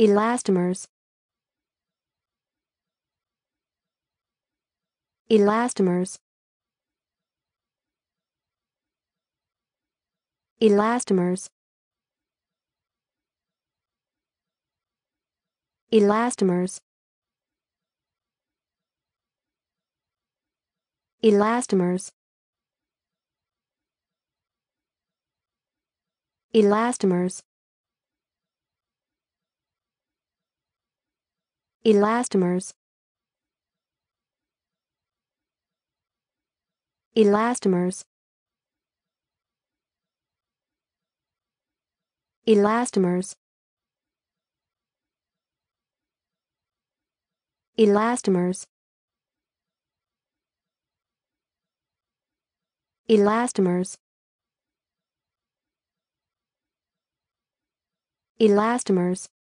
elastomers elastomers elastomers elastomers elastomers elastomers elastomers elastomers elastomers elastomers elastomers elastomers